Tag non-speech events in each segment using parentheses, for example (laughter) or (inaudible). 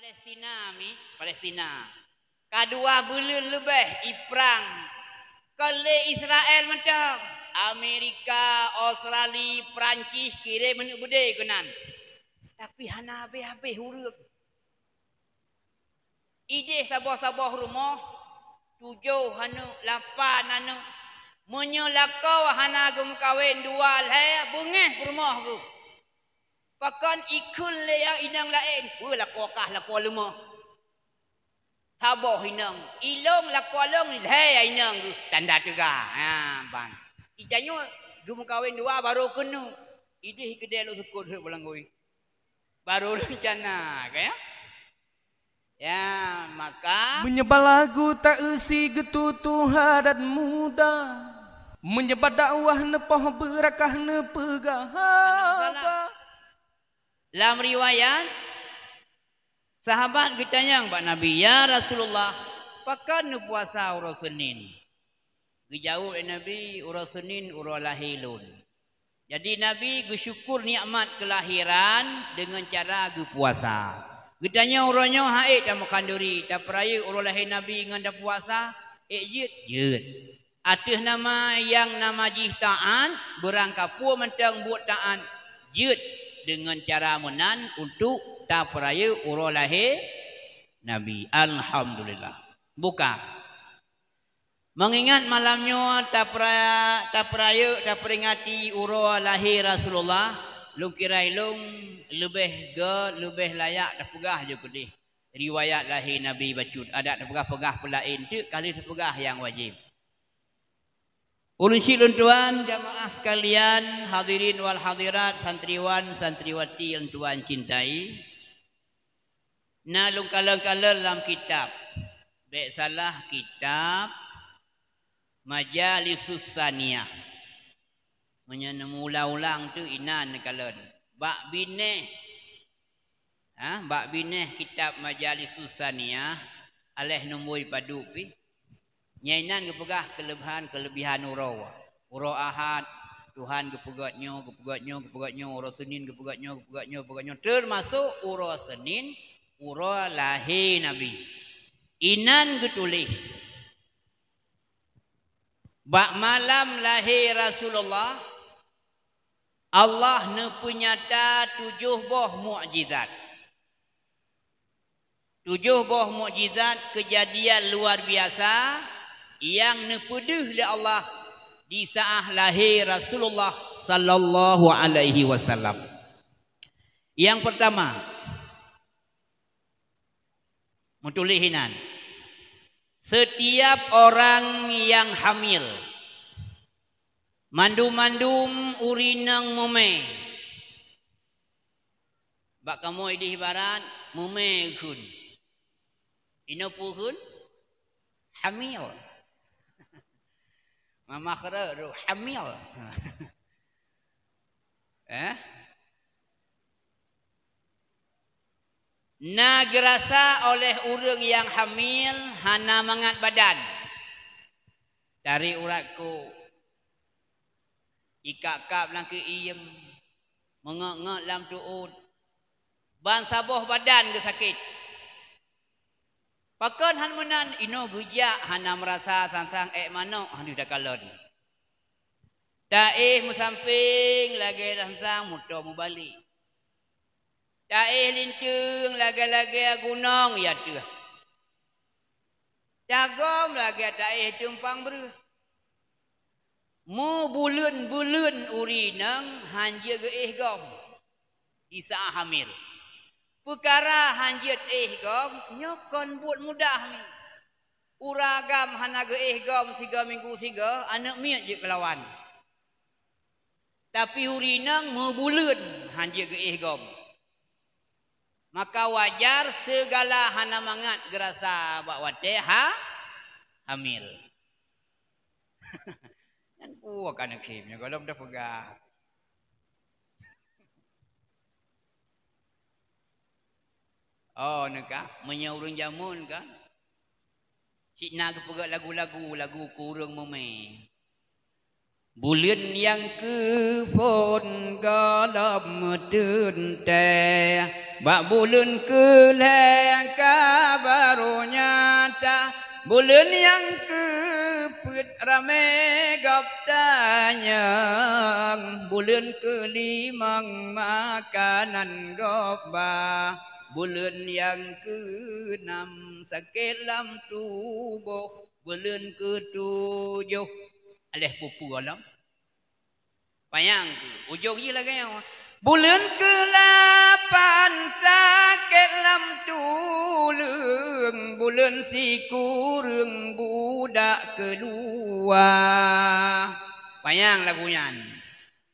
Palestina mi, Palestina. Kadua bulan lebih iprang. Kali Israel macam Amerika, Australia, Perancis kira menuk bude kenan. Tapi hana habis-habis huruk. Ide sabah-sabah rumoh tujuh hana lapan hana. menyelakau hana gemukawin dua leh bungeh rumah gue. Fakan ikul leyang inang lain. Wah, lakwa kah, lakwa luma. Taboh inang. Ilong lakwa long, hei inang. Tanda tega. Ha, bang. Ijanya, gemuk kahwin dua baru kenu. Ini kedai lo sekut, sekut pulang kuih. Baru lo (laughs) cana, kaya. Ya, maka... Menyebar lagu tak usi getutu hadat muda. Menyebar dakwah nepoh berakah nepegah. Nah, dalam riwayat sahabat kita bertanya pak Nabi, "Ya Rasulullah, pakan ne puasa urang Senin?" Dijawab oleh Nabi, "Urang Senin urang lahilun." Jadi Nabi bersyukur nikmat kelahiran dengan cara berpuasa. Gedanya urangnya haid dan makan duri. Dan peraya urang lahir Nabi dengan dah puasa. Ik jid. Atuh nama yang nama jihtaan berangkapu Berangka mentang buat ta'an. Jid dengan cara menan untuk tak peraya urah lahir Nabi. Alhamdulillah. Buka. Mengingat malamnya tak peraya, tak peraya, tak peringati urah lahir Rasulullah. Lungkirai lung, lebih ke lebih layak tak pegah je kudih. Riwayat lahir Nabi bacut. ada tak pegah-pegah pelain eh, tu, kali tak pegah yang wajib. Urusi lentuan jamaah sekalian hadirin wal hadirat santriwan santriwati yang tuan cintai. Nah lungkala-lungkala dalam kitab. Baik salah kitab Majalisus Saniyah. Menyenemula ulang tu inan kala. Bak bineh. Ha? Bak bineh kitab Majalisus Saniyah. Alih nombor padu pih. Nyainan kepegah kelebihan kelebihan urawa. Uro ahad Tuhan kepegatnya, kepegatnya, kepegatnya, uro senin kepegatnya, kepegatnya, kepegatnya. Termasuk uro senin, uro lahir Nabi. Inan getulih. Bak malam lahir Rasulullah, Allah ne penyata tujuh boh mukjizat. Tujuh boh mukjizat kejadian luar biasa. Tujuh yang nepeduh di Allah di saat lahir Rasulullah sallallahu alaihi wasallam. Yang pertama mutulihinan setiap orang yang hamil mandum-mandum urinang mume bak kamu di barat mume kun ina hamil Mamakhra tu hamil. (laughs) eh? Na gerasa oleh urung yang hamil hana mengat badan. Dari uratku. Ikak-kak langki iyang. Mengak-ngak lam tuut. Bansaboh badan ke Sakit. Pakon han menan ino guja rasa merasa sang ek eh, mano han dah kalon. Daeh mu samping lagi sang muto mu Dah eh lincung lagi lagi gunung ya tu. Lah. gom lagi dah eh tumpang beru. Mu bulun bulun urinang nang ke eh gom. Isa Isa hamil. Perkara hanjit eh gom nyokon buat mudah ni. Uragam hanaga eh gom tiga minggu tiga anak miat je kelawan. Tapi hurinang mebulun hanjit ke eh gom. Maka wajar segala hana mangat gerasa buat wate ha hamil. Kan (laughs) puak anak kim kalau dah pegang. Oh, ni kak. jamun kak. Cik nak pegak lagu-lagu. Lagu kurung mami. Bulan yang kepon galam dente. Bak bulan keleng kabar nyata. Bulan yang keput rame gop tanyang. Bulan kelimang makanan gop bah bulan yang ke enam sekelam tubuh bulan ke tujuh alih pupu alam payang ke ujung je lah kaya bulan ke lapan sekelam tulung bulan si kurung budak keluar payang lagunya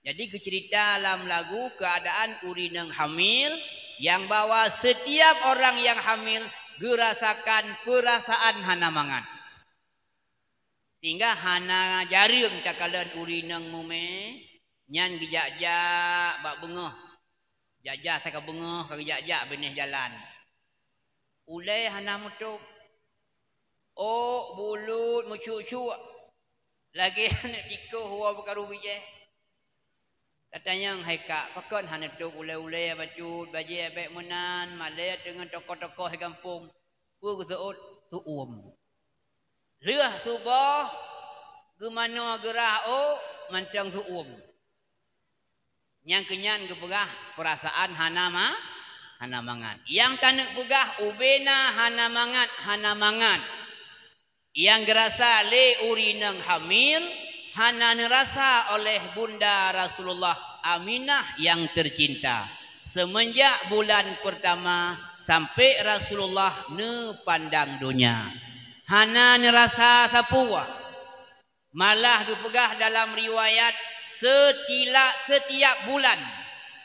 jadi kecerita dalam lagu keadaan urinang hamil yang bawa setiap orang yang hamil gerasakan perasaan hana mangan sehingga hana jaring cakalan urineng mume nyan gejak-jak bak bengah jajah saka bengoh ka gejak-jak benih jalan ulai hana mutu oh bulut mucu-cu lagi (laughs) anak tikuh huwa bakaru bijeh Katanya hai ka pekon hanya tu ule-ule ya bacut baje ape menan malaya dengan toko-toko hai kampung. Ku suut suum. Leah subah gemano gerah o mantang suum. Yang kenyan gepegah perasaan hanama, hanamangan. hana mangan. Yang tanek pegah ubena hanamangan, hanamangan. Yang gerasa le urineng hamil Hana nerasa oleh bunda Rasulullah Aminah yang tercinta. Semenjak bulan pertama sampai Rasulullah ne pandang dunia. Hana nerasa sapua. Malah dipegah dalam riwayat setiap setiap bulan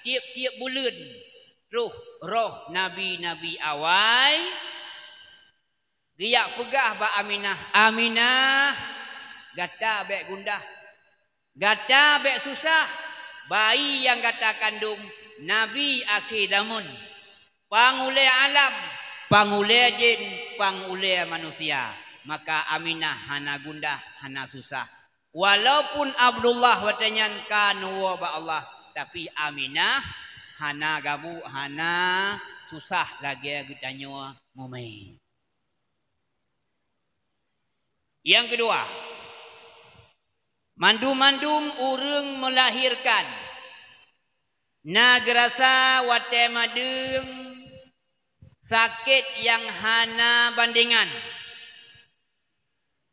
tiap-tiap bulan roh roh nabi-nabi awai giak pegah ba Aminah Aminah Gata baik gundah gata baik susah bayi yang gata kandung nabi akhir zaman pangulai alam pangulai jin pangulai manusia maka aminah hana gundah hana susah walaupun abdullah watanyan kanwa ba allah tapi aminah hana gabu hana susah lagi kita nyawa mumai yang kedua, Mandum-mandum urung melahirkan. Na Nagrasa watemadung sakit yang hana bandingan.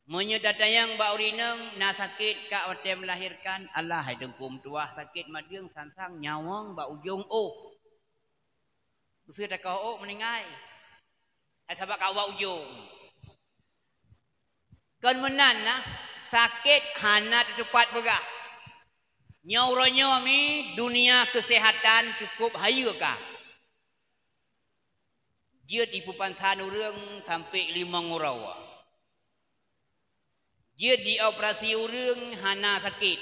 Menyedata yang bau baurineng na sakit kak watem melahirkan. Allah hai dengkum tua sakit madung sansang nyawang baujung oh. Bisa tak kau oh meningai. Ay sabak kau baujung. Kan menan nah sakit hana tetepat pegah. Nyauronyo mi dunia kesehatan cukup hayu ka? Dia di pupantan urang sampai lima ngurawa. Dia di operasi urang hana sakit.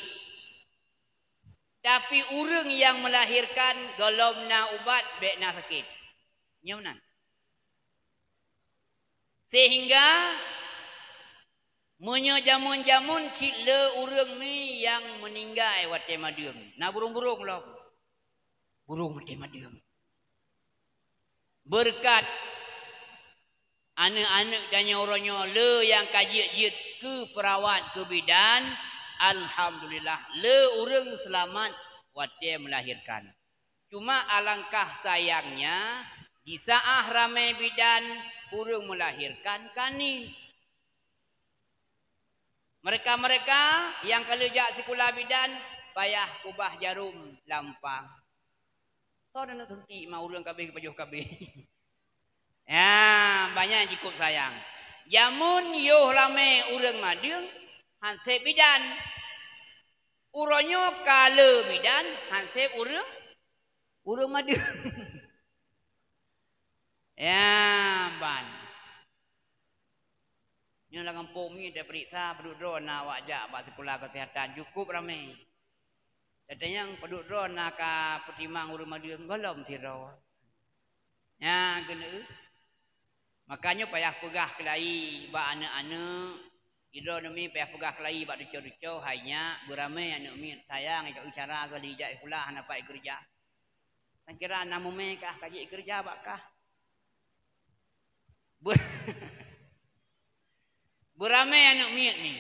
Tapi urang yang melahirkan golom na ubat bek na sakit. Nyaunan. Sehingga Menya jamun-jamun cik le urung ni yang meninggal wate madiam. Nak burung-burung lah. Burung wate madiam. Berkat anak-anak dan orangnya le yang kajit-jit ke perawat ke bidan. Alhamdulillah le urung selamat wate melahirkan. Cuma alangkah sayangnya di saat ramai bidan urung melahirkan kanin. Mereka-mereka yang kelejak sekolah bidan payah kubah jarum lampang. So dan nak tunti mau urang kabe ke pajuh kabe. (laughs) Ya, banyak cukup sayang. Jamun yuh lame urang madeng han se bidan. Uronyo kale bidan han se urang urang madeng. (laughs) Ya, ban. Ini dalam kampung ni dia periksa penduduk drone nak lah, buat ajak buat sekolah kesihatan. Cukup ramai. Jadi yang penduduk drone nak lah, ke pertimbang rumah dia ngolong tiro. Ya, kena. Makanya payah pegah kelahi buat anak-anak. Ida nami payah pegah kelahi buat ducu-ducu. Hanya beramai anak umi sayang ikut ucara ke lijak sekolah nak buat kerja. Tak kan kira nama umi kah kajik kerja buat kah. Ber- (laughs) Beramai anak mit ni.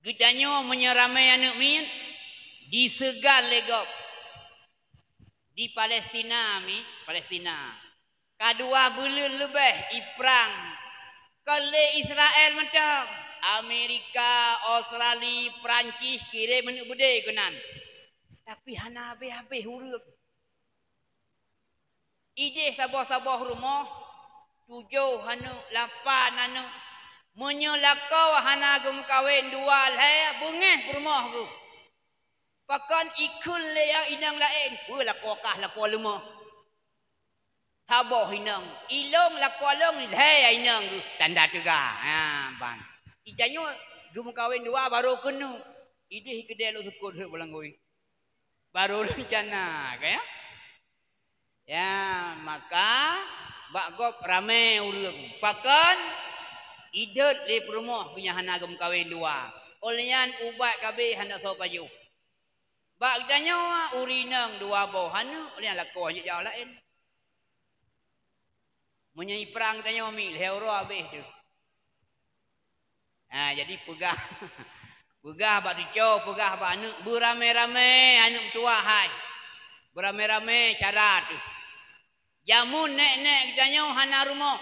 kita Gedanya menyeramai anak di disegal legop. Di Palestina mi, Palestina. Kadua bulan lebih iprang. Kali Israel macam Amerika, Australia, Perancis kira menuk bude kenan. Tapi hana habis-habis huruk. Ide sabah-sabah rumah tujuh hanu lapan hanu menyelakau hana gum kawen dua lai bungeh rumah gu pakan ikul le yang inang lain we lakau kah lakau lemo Taboh inang, ilong lako long lai inang gu tanda tega ha bang itanyo gum kawin dua baru kenu idih kedai lu sukur sebelangoi baru (laughs) rencana kaya ya maka Bak gop ramai urang. Pakan idet di rumah punya hana gem kawin dua. Olian ubat kabe hana so paju. Bak danyo urinang dua bo hana olian lako nya jauh lain. Munyai perang danyo mi leuro abeh tu. Ha, jadi pegah. (laughs) Pegah bak dicau, pegah bak anu beramai-ramai anu tua hai. Beramai-ramai cara tu. Jamu nek-nek kita nyau hana rumah.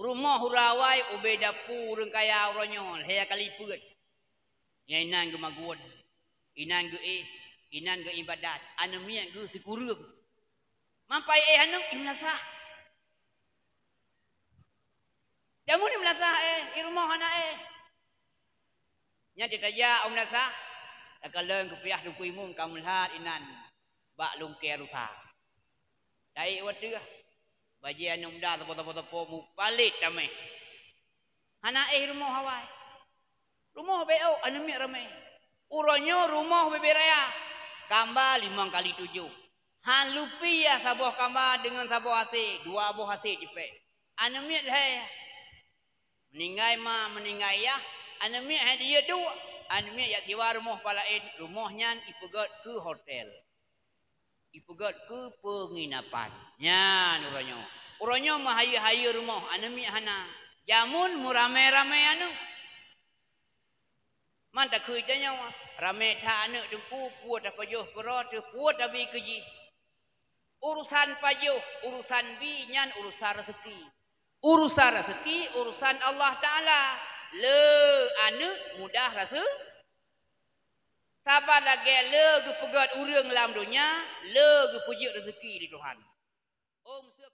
Rumah hurawai ubeh dapur urang kaya urang nyol. Hea kali pun. Yang inan ke maguan. Inan ke eh. Inan ke ibadat. Anam niat ke sekurang. Mampai eh hanam imnasah. Jamu ni imnasah eh. rumah hana eh. Nya cita ya imnasah. Oh, Takkan leng kepiah dukuimu kamulhat inan. Bak lungkir rusak. Tai wate ah. Baji anu muda tepo-tepo-tepo mu palit tame. Hana eh rumah hawai. Rumah beo anu mi ramai. Uronyo rumah beberaya. Kamba lima kali tujuh. Han lupi ya lah sabuh kamba dengan sabuh hasil. Dua buah hasil jepe. Anu mi leh. Meninggai ma meningai ya. Anu mi lah dia dua. Anu mi ya siwa rumah palain. Eh, Rumahnya ipegat ke hotel. Ipegat ke penginapan. Nya nuranyo. Uranyo mah hayu-hayu rumah anemi hana. Jamun murame-ramai anu. Man tak kui tanya mah. Rame tak anu tu pu pu tak pajuh kera tu pu tak bi keji. Urusan pajuh, urusan bi nyan urusan rezeki. Urusan rezeki, urusan Allah Ta'ala. Le anu mudah rasa. Sabar lagi lagu pegat urang dalam dunia, lagu pujuk rezeki di Tuhan. Om oh,